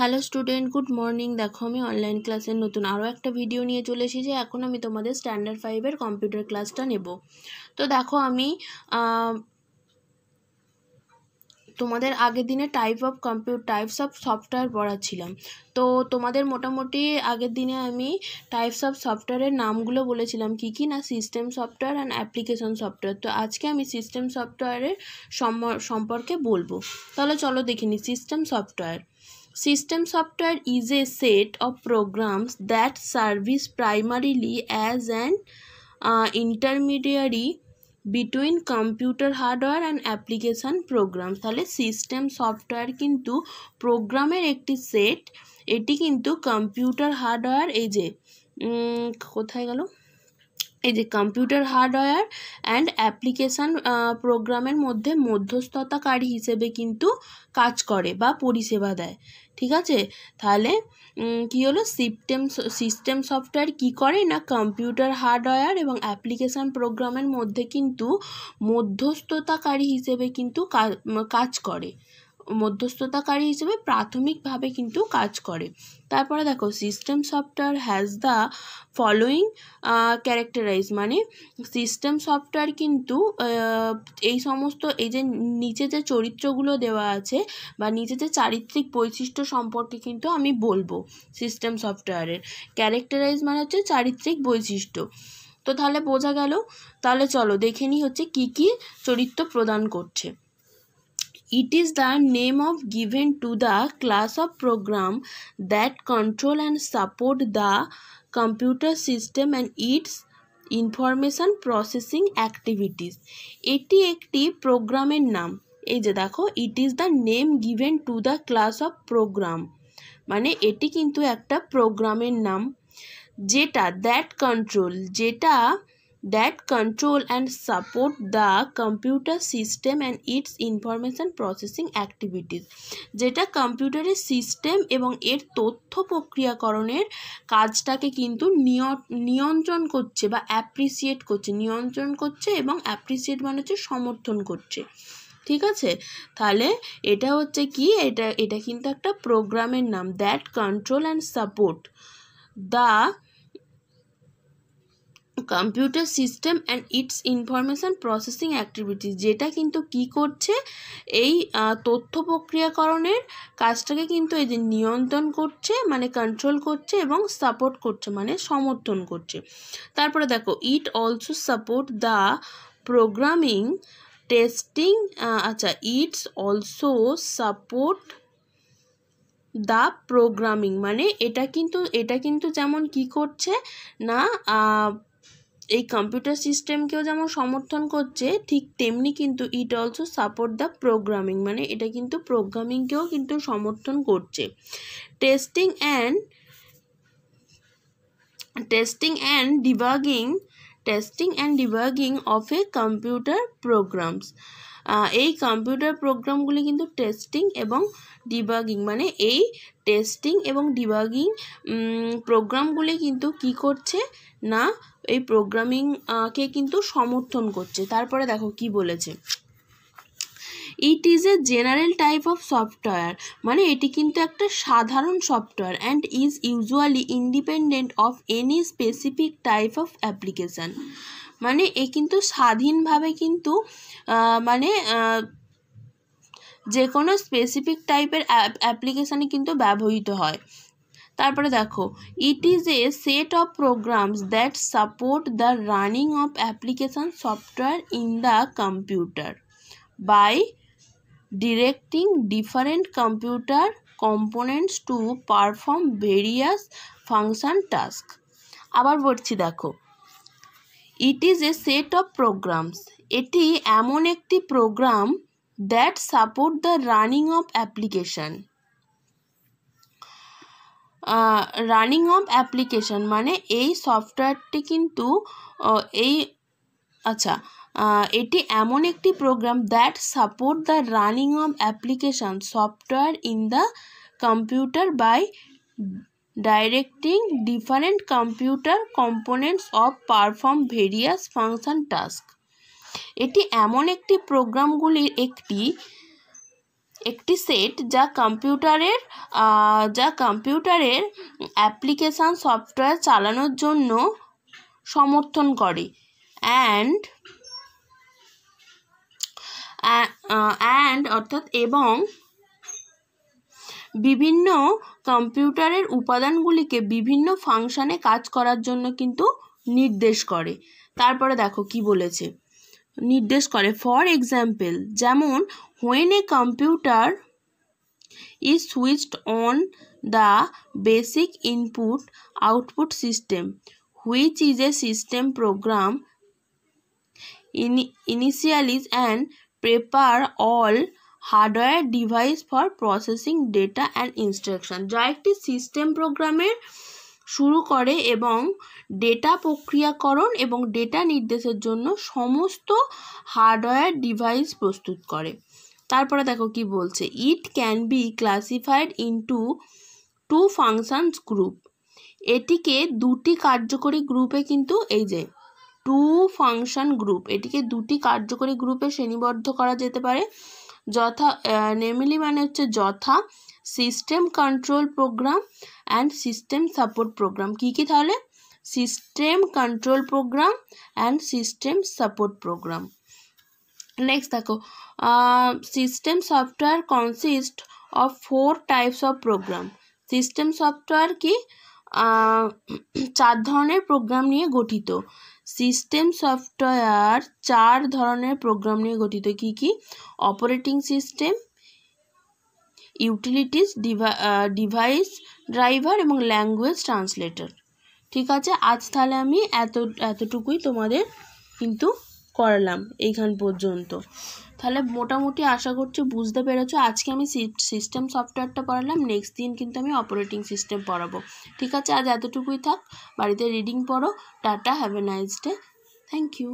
hello student good morning দেখো আমি online ক্লাসের নতুন আরও একটা ভিডিও নিয়ে চলে এসেছি এখন আমি তোমাদের স্ট্যান্ডার্ড ফাইভের কম্পিউটার ক্লাসটা নেব তো দেখো আমি তোমাদের আগের দিনে type of computer types of software পড়াচ্ছিলাম তো তোমাদের মোটামুটি আগের দিনে আমি টাইপস অফ সফটওয়্যারের নামগুলো বলেছিলাম কি কি না system software and application software তো আজকে আমি সিস্টেম সফটওয়্যারের সম্পর্কে বলবো তাহলে চলো দেখিনি system software System software is a set of programs that serves primarily as an uh, intermediary between computer hardware and application programs তাহলে সিস্টেম সফটওয়্যার কিন্তু প্রোগ্রামের একটি সেট এটি কিন্তু কম্পিউটার হার্ডওয়্যার এই যে কোথায় গেল এই যে কম্পিউটার হার্ডওয়্যার অ্যান্ড অ্যাপ্লিকেশান প্রোগ্রামের মধ্যে মধ্যস্থতাকারী হিসেবে কিন্তু কাজ করে বা পরিষেবা দেয় ঠিক আছে তাহলে কি হলো সিস্টেম সিস্টেম সফটওয়্যার কি করে না কম্পিউটার হার্ডওয়্যার এবং অ্যাপ্লিকেশান প্রোগ্রামের মধ্যে কিন্তু মধ্যস্থতাকারী হিসেবে কিন্তু কাজ করে মধ্যস্থতাকারী হিসেবে প্রাথমিকভাবে কিন্তু কাজ করে তারপরে দেখো system software has the following characterize মানে সিস্টেম সফটওয়্যার কিন্তু এই সমস্ত এই যে নিচে যে চরিত্রগুলো দেওয়া আছে বা নিচে যে চারিত্রিক বৈশিষ্ট্য সম্পর্কে কিন্তু আমি বলবো সিস্টেম সফটওয়্যারের ক্যারেক্টারাইজ মানে হচ্ছে চারিত্রিক বৈশিষ্ট্য তো তাহলে বোঝা গেল তাহলে চলো দেখে নিই হচ্ছে কি কি চরিত্র প্রদান করছে It is the name of given to the class of program that control and support the computer system and its information processing activities এটি একটি প্রোগ্রামের নাম এই যে দেখো it is the name given to the class of program মানে এটি কিন্তু একটা প্রোগ্রামের নাম যেটা দ্যাট কন্ট্রোল যেটা that control and support the computer system and its information processing activities যেটা কম্পিউটারের সিস্টেম এবং এর তথ্য প্রক্রিয়াকরণের কাজটাকে কিন্তু নিয়ন্ত্রণ করছে বা অ্যাপ্রিসিয়েট করছে নিয়ন্ত্রণ করছে এবং অ্যাপ্রিসিয়েট মানে হচ্ছে সমর্থন করছে ঠিক আছে তাহলে এটা হচ্ছে কি এটা এটা কিন্তু একটা প্রোগ্রামের নাম that control and support the computer system and its information processing activities যেটা কিন্তু কি করছে এই তথ্য প্রক্রিয়াকরণের কাজটাকে কিন্তু এই যে নিয়ন্ত্রণ করছে মানে কন্ট্রোল করছে এবং সাপোর্ট করছে মানে সমর্থন করছে তারপরে দেখো it also support the programming testing আচ্ছা it's also support the programming মানে এটা কিন্তু এটা কিন্তু যেমন কি করছে না এই কম্পিউটার সিস্টেমকেও যেমন সমর্থন করছে ঠিক তেমনি কিন্তু it also support the programming মানে এটা কিন্তু প্রোগ্রামিংকেও কিন্তু সমর্থন করছে testing and testing and debugging testing and debugging of a computer programs এই কম্পিউটার প্রোগ্রামগুলি কিন্তু টেস্টিং এবং ডিবাগিং মানে এই টেস্টিং এবং ডিবাগিং প্রোগ্রামগুলি কিন্তু কি করছে না এই প্রোগ্রামিংকে কিন্তু সমর্থন করছে তারপরে দেখো কি বলেছে it is a general type of software মানে এটি কিন্তু একটা সাধারণ software and is usually independent of any specific type of application মানে এ কিন্তু স্বাধীনভাবে কিন্তু মানে যে কোনো স্পেসিফিক টাইপের অ্যাপ্লিকেশানে কিন্তু ব্যবহৃত হয় তারপরে দেখো it is a set of programs that support the running of application software in the computer by directing different computer components to perform various function task আবার বলছি দেখো it is a set of programs এটি এমন একটি program that support the running of application running of application মানে এই সফটওয়্যারটি কিন্তু এই আচ্ছা এটি এমন একটি program that support the running of application software in the computer by directing different computer components of perform various function task এটি এমন একটি প্রোগ্রামগুলির একটি একটি সেট যা কম্পিউটারের যা কম্পিউটারের অ্যাপ্লিকেশান সফটওয়্যার চালানোর জন্য সমর্থন করে অ্যান্ড অ্যান্ড অর্থাৎ এবং বিভিন্ন কম্পিউটারের উপাদানগুলিকে বিভিন্ন ফাংশানে কাজ করার জন্য কিন্তু নির্দেশ করে তারপরে দেখো কি বলেছে নির্দেশ করে ফর এক্সাম্পল যেমন when a computer is switched on the basic input output system which is a system program ইনি initialise and prepare all hardware device for processing data and instruction যা একটি সিস্টেম প্রোগ্রামের শুরু করে এবং ডেটা প্রক্রিয়াকরণ এবং ডেটা নির্দেশের জন্য সমস্ত হার্ডওয়্যার ডিভাইস প্রস্তুত করে তারপরে দেখো কি বলছে it can be classified into two functions group এটিকে দুটি কার্যকরী গ্রুপে কিন্তু এই যে টু ফাংশন গ্রুপ এটিকে দুটি কার্যকরী গ্রুপে শ্রেণীবদ্ধ করা যেতে পারে যথা নেমিলি মানে হচ্ছে যথা system control program and system support program কী কী তাহলে system control program and system support program next দেখো system software consist of four types of program system software কি চার ধরনের প্রোগ্রাম নিয়ে গঠিত সিস্টেম সফটওয়্যার চার ধরনের প্রোগ্রাম নিয়ে গঠিত কি কি operating system utilities device driver এবং ল্যাঙ্গুয়েজ ট্রান্সলেটর ঠিক আছে আজ তাহলে আমি এত এতটুকুই তোমাদের কিন্তু করালাম এইখান পর্যন্ত তাহলে মোটামুটি আশা করছি বুঝতে পেরেছো আজকে আমি সিস্টেম সফটওয়্যারটা পড়ালাম নেক্সট দিন কিন্তু আমি অপারেটিং সিস্টেম পড়াবো ঠিক আছে আজ এতটুকুই থাক বাড়িতে রিডিং পড়ো tata have a nice day thank you